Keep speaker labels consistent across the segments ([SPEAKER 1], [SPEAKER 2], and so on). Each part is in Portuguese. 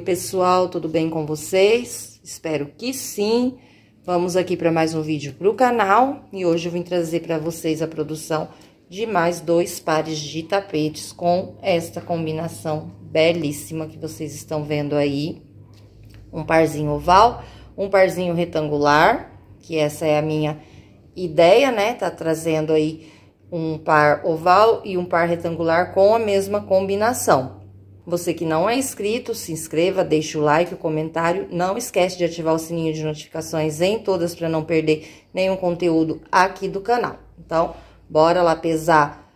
[SPEAKER 1] Oi, pessoal, tudo bem com vocês? Espero que sim. Vamos aqui para mais um vídeo para o canal e hoje eu vim trazer para vocês a produção de mais dois pares de tapetes com esta combinação belíssima que vocês estão vendo aí. Um parzinho oval, um parzinho retangular, que essa é a minha ideia, né? Tá trazendo aí um par oval e um par retangular com a mesma combinação. Você que não é inscrito, se inscreva, deixe o like, o comentário. Não esquece de ativar o sininho de notificações em todas para não perder nenhum conteúdo aqui do canal. Então, bora lá pesar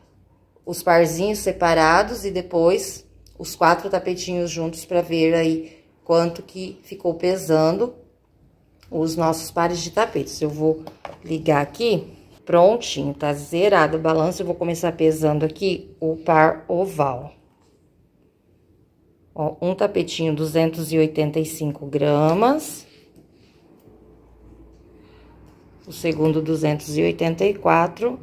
[SPEAKER 1] os parzinhos separados e depois os quatro tapetinhos juntos para ver aí quanto que ficou pesando os nossos pares de tapetes. Eu vou ligar aqui, prontinho, tá zerado a balança. Eu vou começar pesando aqui o par oval. Ó, um tapetinho, 285 gramas. O segundo, 284.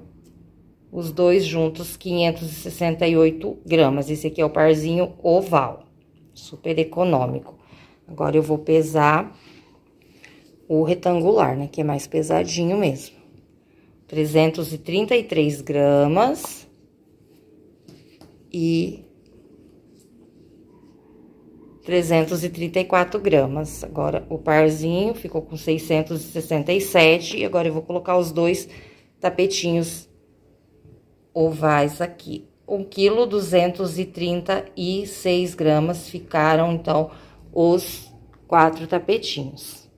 [SPEAKER 1] Os dois juntos, 568 gramas. Esse aqui é o parzinho oval, super econômico. Agora, eu vou pesar o retangular, né, que é mais pesadinho mesmo. 333 gramas e 334 gramas. Agora, o parzinho ficou com 667. E agora, eu vou colocar os dois tapetinhos ovais aqui. 1 quilo 236 gramas ficaram, então, os quatro tapetinhos.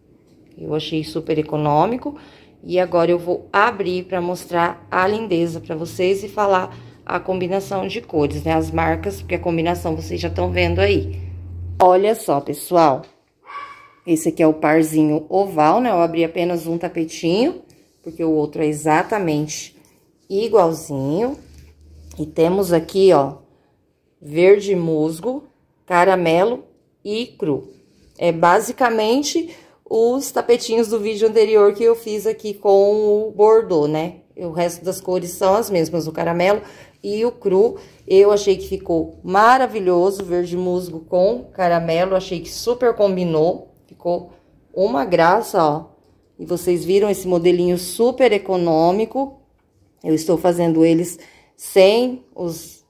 [SPEAKER 1] Eu achei super econômico. E agora, eu vou abrir para mostrar a lindeza para vocês e falar a combinação de cores, né? As marcas, porque a combinação vocês já estão vendo aí. Olha só, pessoal. Esse aqui é o parzinho oval, né? Eu abri apenas um tapetinho, porque o outro é exatamente igualzinho. E temos aqui, ó, verde musgo, caramelo e cru. É basicamente os tapetinhos do vídeo anterior que eu fiz aqui com o bordô, né? O resto das cores são as mesmas, o caramelo e o cru. Eu achei que ficou maravilhoso, verde musgo com caramelo, achei que super combinou, ficou uma graça, ó. E vocês viram esse modelinho super econômico. Eu estou fazendo eles sem os,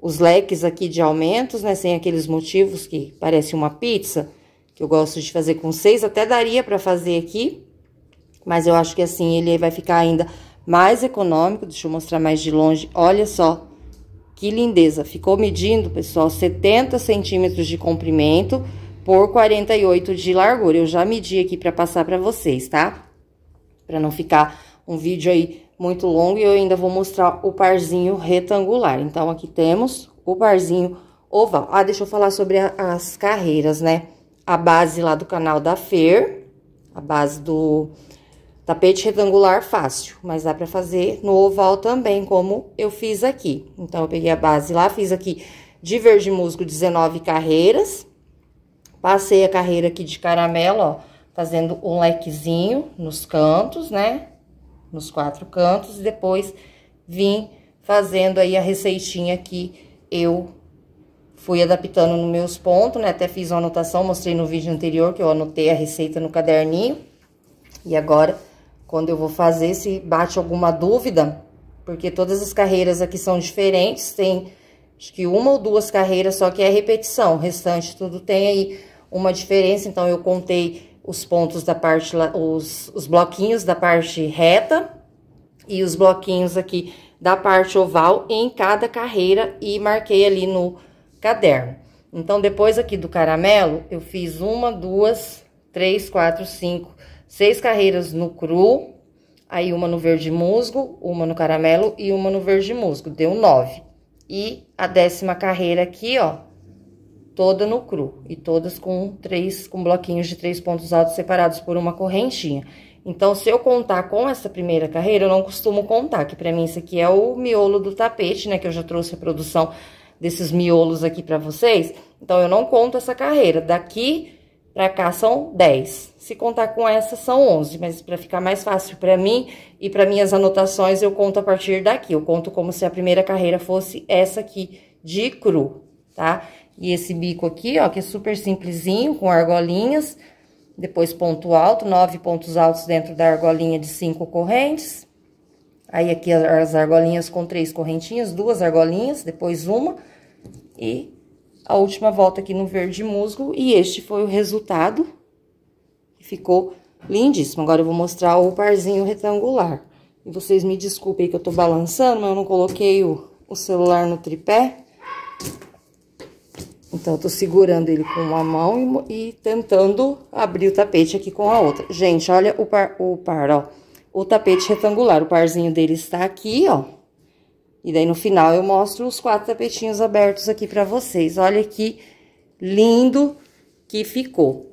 [SPEAKER 1] os leques aqui de aumentos, né? Sem aqueles motivos que parece uma pizza, que eu gosto de fazer com seis. Até daria para fazer aqui, mas eu acho que assim ele vai ficar ainda mais econômico. Deixa eu mostrar mais de longe. Olha só que lindeza. Ficou medindo, pessoal, 70 centímetros de comprimento por 48 de largura. Eu já medi aqui para passar para vocês, tá? Para não ficar um vídeo aí muito longo e eu ainda vou mostrar o parzinho retangular. Então, aqui temos o parzinho oval. Ah, deixa eu falar sobre a, as carreiras, né? A base lá do canal da Fer, a base do Tapete retangular fácil, mas dá pra fazer no oval também, como eu fiz aqui. Então, eu peguei a base lá, fiz aqui de verde musgo 19 carreiras. Passei a carreira aqui de caramelo, ó, fazendo um lequezinho nos cantos, né? Nos quatro cantos, e depois vim fazendo aí a receitinha que eu fui adaptando nos meus pontos, né? Até fiz uma anotação, mostrei no vídeo anterior que eu anotei a receita no caderninho. E agora quando eu vou fazer, se bate alguma dúvida, porque todas as carreiras aqui são diferentes, tem acho que uma ou duas carreiras só que é repetição, o restante tudo tem aí uma diferença, então eu contei os pontos da parte, os, os bloquinhos da parte reta e os bloquinhos aqui da parte oval em cada carreira e marquei ali no caderno. Então, depois aqui do caramelo, eu fiz uma, duas, três, quatro, cinco, seis carreiras no cru, aí uma no verde musgo, uma no caramelo e uma no verde musgo, deu nove. E a décima carreira aqui, ó, toda no cru e todas com três, com bloquinhos de três pontos altos separados por uma correntinha. Então, se eu contar com essa primeira carreira, eu não costumo contar, que pra mim isso aqui é o miolo do tapete, né, que eu já trouxe a produção desses miolos aqui pra vocês. Então, eu não conto essa carreira. Daqui Pra cá são 10. Se contar com essa, são 11. Mas pra ficar mais fácil pra mim e pra minhas anotações, eu conto a partir daqui. Eu conto como se a primeira carreira fosse essa aqui de cru, tá? E esse bico aqui, ó, que é super simplesinho, com argolinhas. Depois, ponto alto, nove pontos altos dentro da argolinha de cinco correntes. Aí, aqui as argolinhas com três correntinhas, duas argolinhas, depois uma. E a última volta aqui no verde musgo e este foi o resultado. Ficou lindíssimo. Agora eu vou mostrar o parzinho retangular. E vocês me desculpem que eu tô balançando, mas eu não coloquei o, o celular no tripé. Então, eu tô segurando ele com uma mão e, e, tentando abrir o tapete aqui com a outra. Gente, olha o par, o par, ó. O tapete retangular, o parzinho dele está aqui, ó e daí, no final, eu mostro os quatro tapetinhos abertos aqui pra vocês. Olha que lindo que ficou.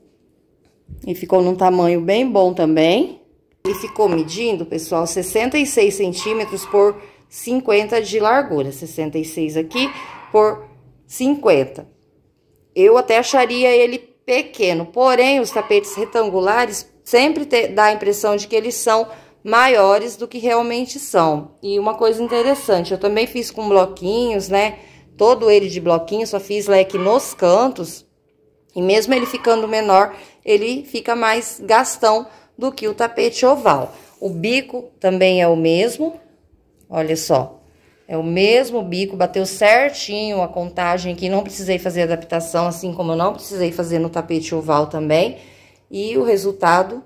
[SPEAKER 1] E ficou num tamanho bem bom também. Ele ficou medindo, pessoal, 66 centímetros por 50 de largura. 66 aqui por 50. Eu até acharia ele pequeno, porém, os tapetes retangulares sempre te, dá a impressão de que eles são maiores do que realmente são. E uma coisa interessante, eu também fiz com bloquinhos, né? Todo ele de bloquinho, só fiz leque nos cantos. E mesmo ele ficando menor, ele fica mais gastão do que o tapete oval. O bico também é o mesmo, olha só. É o mesmo bico, bateu certinho a contagem aqui, não precisei fazer adaptação, assim como eu não precisei fazer no tapete oval também. E o resultado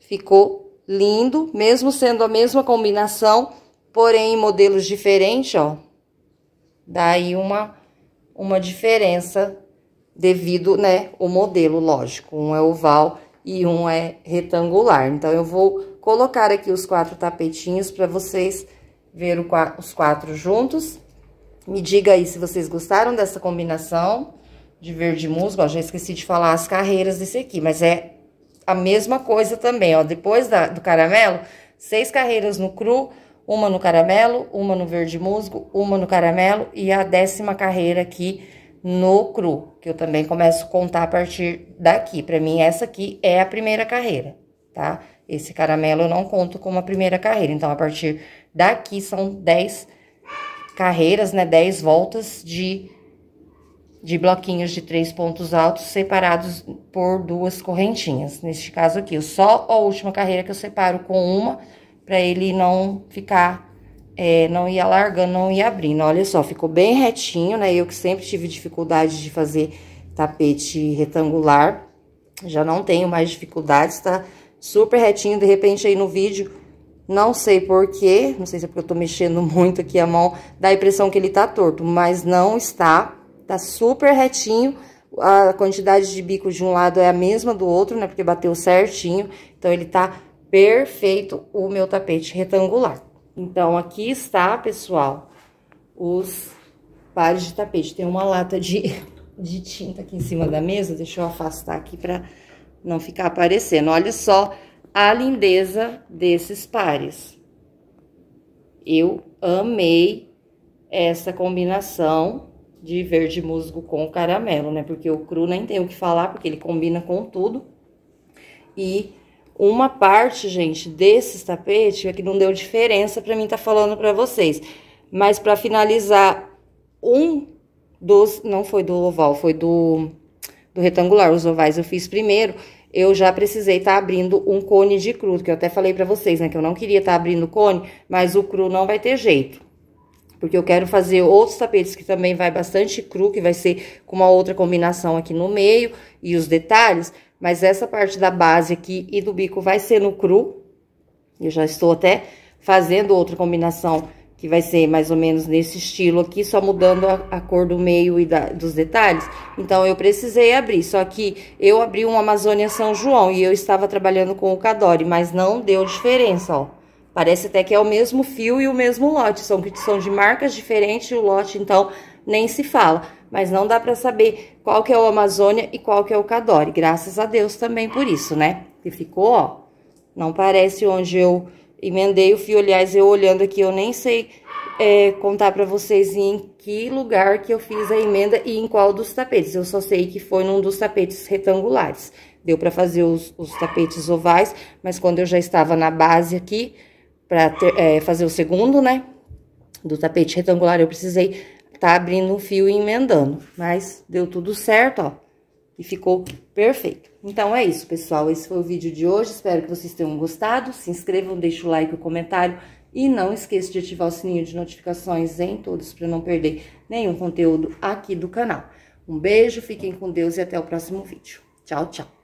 [SPEAKER 1] ficou lindo, mesmo sendo a mesma combinação, porém em modelos diferentes, ó. Daí uma, uma diferença devido, né, o modelo, lógico. Um é oval e um é retangular. Então, eu vou colocar aqui os quatro tapetinhos para vocês ver o, os quatro juntos. Me diga aí se vocês gostaram dessa combinação de verde musgo. Ó, já esqueci de falar as carreiras desse aqui, mas é a mesma coisa também, ó. Depois da, do caramelo, seis carreiras no cru, uma no caramelo, uma no verde musgo, uma no caramelo e a décima carreira aqui no cru, que eu também começo a contar a partir daqui. Para mim, essa aqui é a primeira carreira, tá? Esse caramelo eu não conto como a primeira carreira. Então, a partir daqui são dez carreiras, né? dez voltas de de bloquinhos de três pontos altos separados por duas correntinhas. Neste caso aqui, só a última carreira que eu separo com uma, para ele não ficar, é, não ir alargando, não ir abrindo. Olha só, ficou bem retinho, né? Eu que sempre tive dificuldade de fazer tapete retangular, já não tenho mais dificuldades, tá super retinho. De repente, aí no vídeo, não sei porquê, não sei se é porque eu tô mexendo muito aqui a mão, dá a impressão que ele tá torto, mas não está Tá super retinho. A quantidade de bico de um lado é a mesma do outro, né? Porque bateu certinho. Então, ele tá perfeito o meu tapete retangular. Então, aqui está, pessoal, os pares de tapete. Tem uma lata de, de tinta aqui em cima da mesa. Deixa eu afastar aqui pra não ficar aparecendo. Olha só a lindeza desses pares. Eu amei essa combinação de verde musgo com caramelo, né? Porque o cru nem tem o que falar, porque ele combina com tudo. E uma parte, gente, desses tapetes é que não deu diferença para mim estar tá falando para vocês. Mas para finalizar, um dos não foi do oval, foi do do retangular, os ovais eu fiz primeiro. Eu já precisei estar tá abrindo um cone de cru, que eu até falei para vocês, né, que eu não queria estar tá abrindo cone, mas o cru não vai ter jeito porque eu quero fazer outros tapetes que também vai bastante cru, que vai ser com uma outra combinação aqui no meio e os detalhes, mas essa parte da base aqui e do bico vai ser no cru. Eu já estou até fazendo outra combinação que vai ser mais ou menos nesse estilo aqui, só mudando a, a cor do meio e da, dos detalhes. Então, eu precisei abrir, só que eu abri um Amazônia São João e eu estava trabalhando com o Cadore, mas não deu diferença, ó. Parece até que é o mesmo fio e o mesmo lote, são, são de marcas diferentes e o lote, então, nem se fala. Mas não dá para saber qual que é o Amazônia e qual que é o Cadore. Graças a Deus também por isso, né? Que ficou, ó, não parece onde eu emendei o fio. Aliás, eu olhando aqui, eu nem sei é, contar para vocês em que lugar que eu fiz a emenda e em qual dos tapetes. Eu só sei que foi num dos tapetes retangulares. Deu para fazer os, os tapetes ovais, mas quando eu já estava na base aqui para é, fazer o segundo, né? Do tapete retangular, eu precisei tá abrindo um fio e emendando, mas deu tudo certo, ó, e ficou perfeito. Então, é isso, pessoal, esse foi o vídeo de hoje, espero que vocês tenham gostado, se inscrevam, deixem o like, o comentário, e não esqueça de ativar o sininho de notificações em todos, para não perder nenhum conteúdo aqui do canal. Um beijo, fiquem com Deus e até o próximo vídeo. Tchau, tchau!